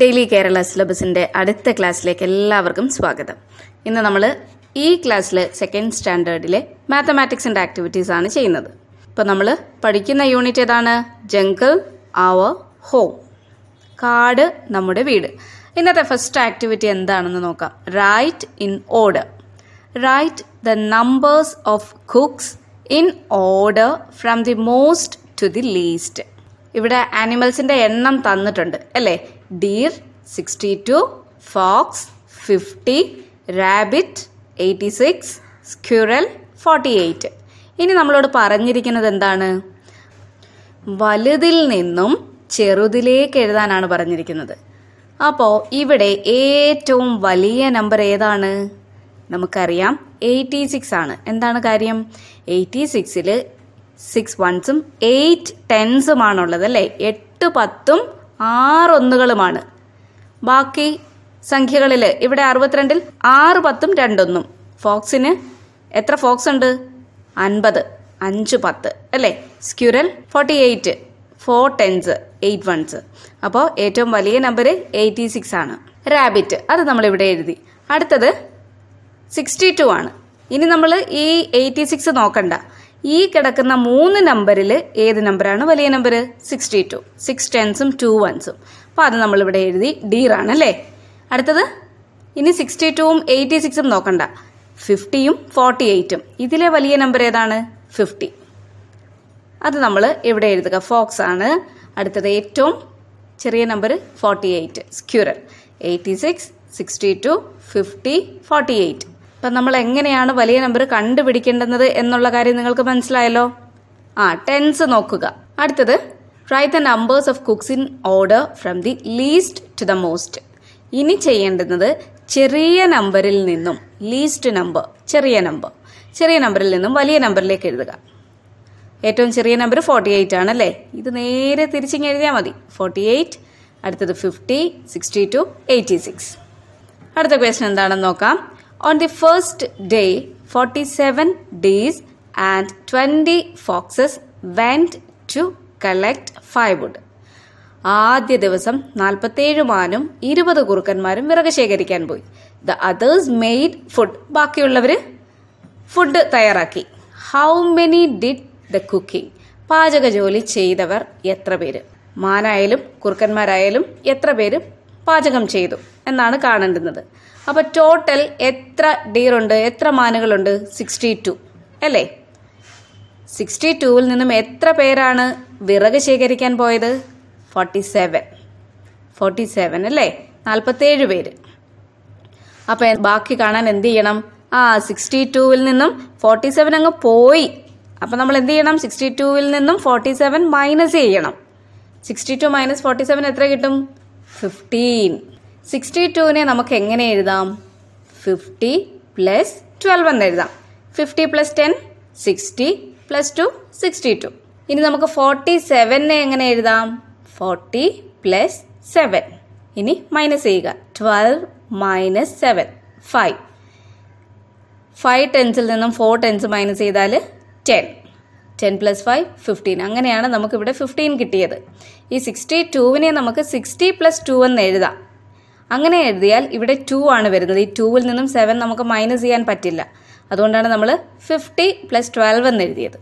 Daily Kerala സിലബസിൻ്റെ അടുത്ത ക്ലാസ്സിലേക്ക് എല്ലാവർക്കും സ്വാഗതം ഇന്ന് നമ്മൾ ഈ ക്ലാസ്സിൽ സെക്കൻഡ് സ്റ്റാൻഡേർഡിലെ മാത്തമാറ്റിക്സിൻ്റെ ആക്ടിവിറ്റീസ് ആണ് ചെയ്യുന്നത് ഇപ്പോൾ നമ്മൾ പഠിക്കുന്ന യൂണിറ്റ് ഏതാണ് ജംഗിൾ അവർ ഹോം കാട് നമ്മുടെ വീട് ഇന്നത്തെ ഫസ്റ്റ് ആക്ടിവിറ്റി എന്താണെന്ന് നോക്കാം write in order write the numbers of cooks in order from the most to the least ഇവിടെ ആനിമൽസിൻ്റെ എണ്ണം തന്നിട്ടുണ്ട് അല്ലേ deer sixty two fox fifty rabbit eighty six squirrel forty eight ഇനി നമ്മളോട് പറഞ്ഞിരിക്കുന്നത് എന്താണ് വലുതിൽ നിന്നും ചെറുതിലേക്ക് എഴുതാനാണ് പറഞ്ഞിരിക്കുന്നത് അപ്പോൾ ഇവിടെ ഏറ്റവും വലിയ നമ്പർ ഏതാണ് നമുക്കറിയാം എയ്റ്റി സിക്സ് ആണ് എന്താണ് കാര്യം എയ്റ്റി സിക്സിൽ സിക്സ് വൺസും എയ്റ്റ് ടെൻസുമാണുള്ളത് അല്ലേ എട്ട് പത്തും ആറൊന്നുകളുമാണ് ബാക്കി സംഖ്യകളിൽ ഇവിടെ അറുപത്തിരണ്ടിൽ ആറ് പത്തും രണ്ടൊന്നും ഫോക്സിന് എത്ര ഫോക്സ് ഉണ്ട് അൻപത് അഞ്ച് പത്ത് അല്ലേ squirrel forty eight four tens eight ones അപ്പോൾ ഏറ്റവും വലിയ നമ്പർ എയ്റ്റി സിക്സ് ആണ് റാബിറ്റ് അത് നമ്മളിവിടെ എഴുതി അടുത്തത് സിക്സ്റ്റി ടു ആണ് ഇനി നമ്മൾ ഈ എയ്റ്റി സിക്സ് നോക്കണ്ട ഈ കിടക്കുന്ന മൂന്ന് നമ്പറിൽ ഏത് നമ്പറാണ് വലിയ നമ്പർ സിക്സ്റ്റി ടു സിക്സ് ടെൻസും ടു വൺസും അപ്പോൾ അത് നമ്മളിവിടെ എഴുതി ഡീറാണ് അല്ലേ അടുത്തത് ഇനി സിക്സ്റ്റി ടുവും എയ്റ്റി സിക്സും നോക്കണ്ട ഫിഫ്റ്റിയും ഫോർട്ടി എയ്റ്റും ഇതിലെ വലിയ നമ്പർ ഏതാണ് ഫിഫ്റ്റി അത് നമ്മൾ ഇവിടെ എഴുതുക ഫോക്സ് ആണ് അടുത്തത് ഏറ്റവും ചെറിയ number forty eight squirrel eighty six sixty two fifty forty eight ഇപ്പം നമ്മൾ എങ്ങനെയാണ് വലിയ നമ്പർ കണ്ടുപിടിക്കേണ്ടത് എന്നുള്ള കാര്യം നിങ്ങൾക്ക് മനസ്സിലായല്ലോ ആ ടെൻസ് നോക്കുക അടുത്തത് write the numbers of cooks in order from the least to the most ഇനി ചെയ്യേണ്ടുന്നത് ചെറിയ നമ്പറിൽ നിന്നും ലീസ്റ്റ് നമ്പർ ചെറിയ നമ്പർ ചെറിയ നമ്പറിൽ നിന്നും വലിയ നമ്പറിലേക്ക് എഴുതുക ഏറ്റവും ചെറിയ നമ്പർ ഫോർട്ടി എയ്റ്റ് ആണല്ലേ ഇത് നേരെ തിരിച്ചിങ്ങ് എഴുതിയാൽ മതി ഫോർട്ടി എയ്റ്റ് അടുത്തത് fifty sixty two eighty six അടുത്ത ക്വസ്റ്റൻ എന്താണെന്ന് നോക്കാം On the first day, 47 days and 20 foxes went to collect firewood. ആദ്യ ദിവസം നാൽപ്പത്തേഴ് മാനും ഇരുപത് കുറുക്കന്മാരും വിറക് ശേഖരിക്കാൻ പോയി ദ അതേഴ്സ് മെയ്ഡ് ഫുഡ് ബാക്കിയുള്ളവർ ഫുഡ് തയ്യാറാക്കി how many did the cooking പാചക ജോലി ചെയ്തവർ എത്ര പേര് മാനായാലും കുറുക്കന്മാരായാലും എത്ര പേര് പാചകം ചെയ്തു എന്നാണ് കാണേണ്ടുന്നത് അപ്പോൾ ടോട്ടൽ എത്ര ഡീറുണ്ട് എത്ര മാനുകളുണ്ട് സിക്സ്റ്റി ടു അല്ലേ സിക്സ്റ്റി ടുവിൽ നിന്നും എത്ര പേരാണ് വിറക് ശേഖരിക്കാൻ പോയത് ഫോർട്ടി സെവൻ ഫോർട്ടി സെവൻ അല്ലേ നാൽപ്പത്തേഴ് പേര് അപ്പോൾ ബാക്കി കാണാൻ എന്ത് ചെയ്യണം ആ സിക്സ്റ്റി ടുവിൽ നിന്നും ഫോർട്ടി സെവൻ അങ്ങ് പോയി അപ്പോൾ നമ്മൾ എന്ത് ചെയ്യണം സിക്സ്റ്റി ടുവിൽ നിന്നും ഫോർട്ടി സെവൻ മൈനസ് ചെയ്യണം sixty two minus forty seven എത്ര കിട്ടും ഫിഫ്റ്റീൻ സിക്സ്റ്റി ടുവിനെ നമുക്ക് എങ്ങനെ എഴുതാം ഫിഫ്റ്റി പ്ലസ് ട്വൽവ് എന്ന് എഴുതാം fifty plus ten sixty plus two sixty two ഇനി നമുക്ക് ഫോർട്ടി സെവനെ എങ്ങനെ എഴുതാം ഫോർട്ടി പ്ലസ് സെവൻ ഇനി മൈനസ് ചെയ്യുക twelve minus seven five five ടെൻസിൽ നിന്നും ഫോർ ടെൻസ് മൈനസ് ചെയ്താൽ ten ten plus five fifteen അങ്ങനെയാണ് നമുക്കിവിടെ ഫിഫ്റ്റീൻ കിട്ടിയത് ഈ സിക്സ്റ്റി ടുവിനെ നമുക്ക് സിക്സ്റ്റി പ്ലസ് ടു എന്ന് എഴുതാം അങ്ങനെ എഴുതിയാൽ ഇവിടെ ടു ആണ് വരുന്നത് ഈ ടുവിൽ നിന്നും സെവൻ നമുക്ക് മൈനസ് ചെയ്യാൻ പറ്റില്ല അതുകൊണ്ടാണ് നമ്മൾ ഫിഫ്റ്റി പ്ലസ് ട്വൽവ് എന്ന് എഴുതിയത്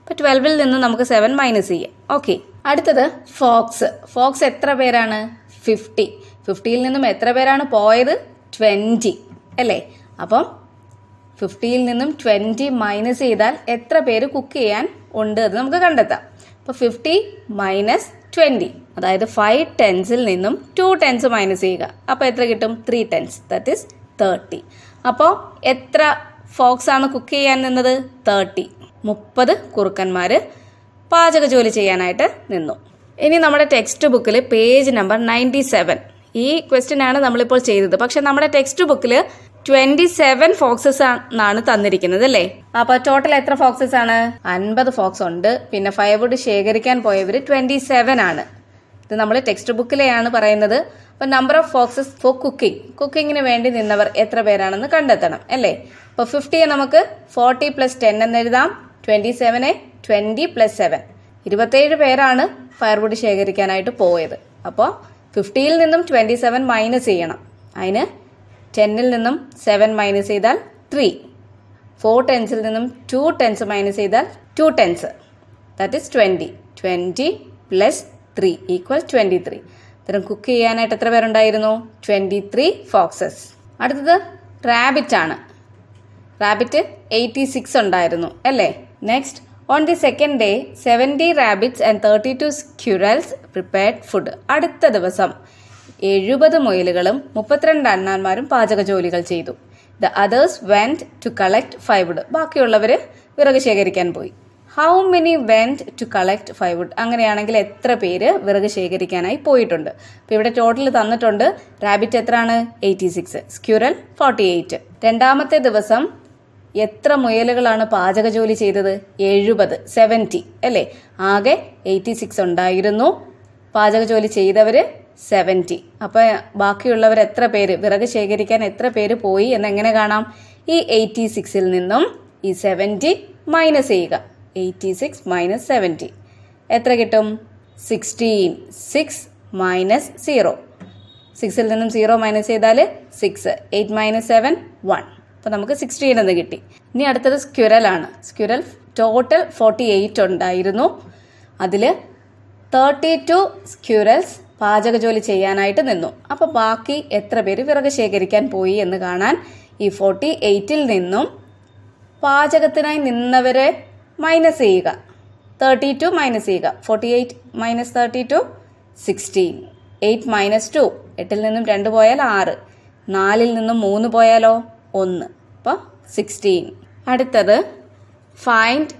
അപ്പോൾ ട്വൽവിൽ നിന്ന് നമുക്ക് സെവൻ മൈനസ് ചെയ്യാം ഓക്കെ അടുത്തത് ഫോക്സ് ഫോക്സ് എത്ര പേരാണ് ഫിഫ്റ്റി ഫിഫ്റ്റിയിൽ നിന്നും എത്ര പേരാണ് പോയത് ട്വൻറ്റി അല്ലേ അപ്പം ഫിഫ്റ്റിയിൽ നിന്നും ട്വൻറ്റി മൈനസ് ചെയ്താൽ എത്ര പേര് കുക്ക് ചെയ്യാൻ ഉണ്ട് അത് നമുക്ക് കണ്ടെത്താം അപ്പോൾ ഫിഫ്റ്റി മൈനസ് ട്വൻറ്റി അതായത് ഫൈവ് ടെൻസിൽ നിന്നും ടു ടെൻസ് മൈനസ് ചെയ്യുക അപ്പോൾ എത്ര കിട്ടും three tens that is thirty അപ്പോൾ എത്ര ഫോക്സ് ആണ് കുക്ക് ചെയ്യാൻ നിന്നത് തേർട്ടി മുപ്പത് കുറുക്കന്മാർ പാചക ജോലി ചെയ്യാനായിട്ട് നിന്നു ഇനി നമ്മുടെ ടെക്സ്റ്റ് ബുക്കിൽ പേജ് നമ്പർ നയൻറ്റി സെവൻ ഈ ക്വസ്റ്റ്യനാണ് നമ്മളിപ്പോൾ ചെയ്തത് പക്ഷെ നമ്മുടെ ടെക്സ്റ്റ് ബുക്കിൽ ട്വന്റി സെവൻ ഫോക്സസ് ആണ് തന്നിരിക്കുന്നത് അല്ലേ അപ്പൊ ടോട്ടൽ എത്ര ഫോക്സസ് ആണ് അൻപത് ഫോക്സ് ഉണ്ട് പിന്നെ ഫൈവ് വുഡ് ശേഖരിക്കാൻ പോയവർ ട്വന്റി സെവൻ ആണ് ഇത് നമ്മൾ ടെക്സ്റ്റ് ബുക്കിലെയാണ് പറയുന്നത് അപ്പം number of foxes for cooking കുക്കിങ്ങിന് വേണ്ടി നിന്നവർ എത്ര പേരാണെന്ന് കണ്ടെത്തണം അല്ലേ അപ്പോൾ ഫിഫ്റ്റിയെ നമുക്ക് ഫോർട്ടി പ്ലസ് ടെൻ എന്ന് എഴുതാം ട്വൻറ്റി സെവനെ ട്വൻറ്റി പ്ലസ് സെവൻ ഇരുപത്തേഴ് പേരാണ് ഫയർവുഡ് ശേഖരിക്കാനായിട്ട് പോയത് അപ്പോൾ ഫിഫ്റ്റിയിൽ നിന്നും ട്വൻറ്റി സെവൻ മൈനസ് ചെയ്യണം അതിന് ടെന്നിൽ നിന്നും സെവൻ മൈനസ് ചെയ്താൽ ത്രീ ഫോർ ടെൻസിൽ നിന്നും ടു ടെൻസ് മൈനസ് ചെയ്താൽ two tens that is twenty twenty plus three equal twenty three ഇത്തരം കുക്ക് ചെയ്യാനായിട്ട് എത്ര പേരുണ്ടായിരുന്നു ട്വൻറ്റി ത്രീ ഫോക്സസ് അടുത്തത് റാബിറ്റ് ആണ് റാബിറ്റ് എയ്റ്റി സിക്സ് ഉണ്ടായിരുന്നു അല്ലേ next on the second day seventy rabbits and thirty two squirrels prepared food അടുത്ത ദിവസം എഴുപത് മുയലുകളും മുപ്പത്തിരണ്ട് അണ്ണാന്മാരും പാചക ജോലികൾ ചെയ്തു the others went to collect food ബാക്കിയുള്ളവർ വിറക് ശേഖരിക്കാൻ പോയി how many went to collect firewood അങ്ങനെയാണെങ്കിൽ എത്ര പേര് വിറക് ശേഖരിക്കാനായി പോയിട്ടുണ്ട് അപ്പോൾ ഇവിടെ ടോട്ടൽ തന്നിട്ടുണ്ട് റാബിറ്റ് എത്രയാണ് eighty six squirrel forty eight രണ്ടാമത്തെ ദിവസം എത്ര മുയലുകളാണ് പാചക ജോലി ചെയ്തത് എഴുപത് സെവൻറ്റി അല്ലേ ആകെ എയ്റ്റി സിക്സ് ഉണ്ടായിരുന്നു പാചക ജോലി ചെയ്തവർ സെവൻറ്റി അപ്പോൾ ബാക്കിയുള്ളവർ എത്ര പേര് വിറക് ശേഖരിക്കാൻ എത്ര പേര് പോയി എന്നെങ്ങനെ കാണാം ഈ എയ്റ്റി സിക്സിൽ നിന്നും ഈ സെവൻറ്റി മൈനസ് ചെയ്യുക എയ്റ്റി സിക്സ് മൈനസ് സെവൻറ്റി എത്ര കിട്ടും സിക്സ്റ്റീൻ സിക്സ് മൈനസ് സീറോ സിക്സിൽ നിന്നും സീറോ മൈനസ് ചെയ്താൽ six eight minus seven one അപ്പോൾ നമുക്ക് സിക്സ്റ്റീൻ എന്ന് കിട്ടി ഇനി അടുത്തത് സ്ക്യുരലാണ് സ്ക്യുരൽ ടോട്ടൽ ഫോർട്ടി എയ്റ്റ് ഉണ്ടായിരുന്നു അതിൽ തേർട്ടി ടു സ്ക്യുരൽസ് പാചക ജോലി ചെയ്യാനായിട്ട് നിന്നു അപ്പോൾ ബാക്കി എത്ര പേര് വിറക് ശേഖരിക്കാൻ പോയി എന്ന് കാണാൻ ഈ ഫോർട്ടി എയ്റ്റിൽ നിന്നും പാചകത്തിനായി നിന്നവരെ മൈനസ് ചെയ്യുക തേർട്ടി ടു മൈനസ് ചെയ്യുക forty eight minus thirty two sixteen eight minus two എട്ടിൽ നിന്നും രണ്ട് പോയാൽ ആറ് നാലിൽ നിന്നും മൂന്ന് പോയാലോ ഒന്ന് അപ്പോൾ സിക്സ്റ്റീൻ അടുത്തത് find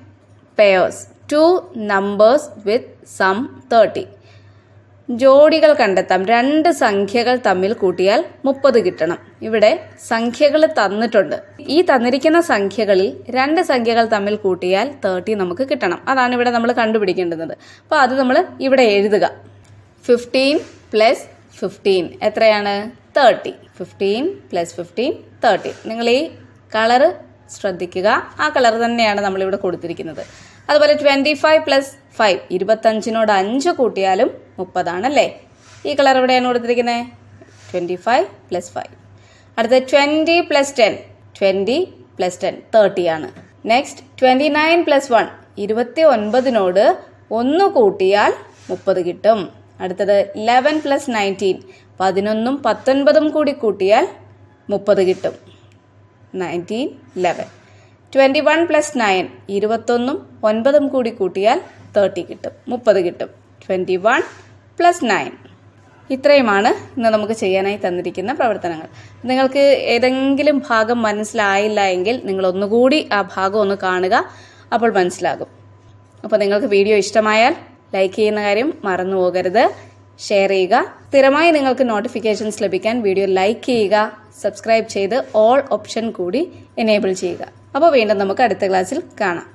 pairs two numbers with sum thirty ജോഡികൾ കണ്ടെത്താം രണ്ട് സംഖ്യകൾ തമ്മിൽ കൂട്ടിയാൽ മുപ്പത് കിട്ടണം ഇവിടെ സംഖ്യകൾ തന്നിട്ടുണ്ട് ഈ തന്നിരിക്കുന്ന സംഖ്യകളിൽ രണ്ട് സംഖ്യകൾ തമ്മിൽ കൂട്ടിയാൽ തേർട്ടി നമുക്ക് കിട്ടണം അതാണ് ഇവിടെ നമ്മൾ കണ്ടുപിടിക്കേണ്ടത് അപ്പോൾ അത് നമ്മൾ ഇവിടെ എഴുതുക ഫിഫ്റ്റീൻ പ്ലസ് ഫിഫ്റ്റീൻ എത്രയാണ് thirty fifteen plus fifteen thirty നിങ്ങൾ ഈ കളറ് ശ്രദ്ധിക്കുക ആ കളർ തന്നെയാണ് നമ്മളിവിടെ കൊടുത്തിരിക്കുന്നത് അതുപോലെ ട്വൻറ്റി ഫൈവ് പ്ലസ് ഫൈവ് ഇരുപത്തഞ്ചിനോട് അഞ്ച് കൂട്ടിയാലും മുപ്പതാണല്ലേ ഈ കളർ എവിടെയാണ് കൊടുത്തിരിക്കുന്നത് ട്വൻറ്റി ഫൈവ് പ്ലസ് ഫൈവ് അടുത്ത twenty plus ten twenty plus ten thirty ആണ് next twenty nine plus one ഇരുപത്തി ഒൻപതിനോട് ഒന്ന് കൂട്ടിയാൽ മുപ്പത് കിട്ടും അടുത്തത് ഇലവൻ പ്ലസ് നയൻറ്റീൻ പതിനൊന്നും പത്തൊൻപതും കൂടി കൂട്ടിയാൽ മുപ്പത് കിട്ടും nineteen eleven twenty one plus nine ഇരുപത്തൊന്നും ഒൻപതും കൂടി കൂട്ടിയാൽ തേർട്ടി കിട്ടും മുപ്പത് കിട്ടും ട്വൻറ്റി വൺ പ്ലസ് നയൻ ഇത്രയുമാണ് ഇന്ന് നമുക്ക് ചെയ്യാനായി തന്നിരിക്കുന്ന പ്രവർത്തനങ്ങൾ നിങ്ങൾക്ക് ഏതെങ്കിലും ഭാഗം മനസ്സിലായില്ല എങ്കിൽ നിങ്ങൾ ഒന്നുകൂടി ആ ഭാഗം ഒന്ന് കാണുക അപ്പോൾ മനസ്സിലാകും അപ്പോൾ നിങ്ങൾക്ക് വീഡിയോ ഇഷ്ടമായാൽ ലൈക്ക് ചെയ്യുന്ന കാര്യം മറന്നു പോകരുത് ഷെയർ ചെയ്യുക സ്ഥിരമായി നിങ്ങൾക്ക് നോട്ടിഫിക്കേഷൻസ് ലഭിക്കാൻ വീഡിയോ ലൈക്ക് ചെയ്യുക സബ്സ്ക്രൈബ് ചെയ്ത് ഓൾ ഓപ്ഷൻ കൂടി എനേബിൾ ചെയ്യുക അപ്പോൾ വീണ്ടും നമുക്ക് അടുത്ത ക്ലാസ്സിൽ കാണാം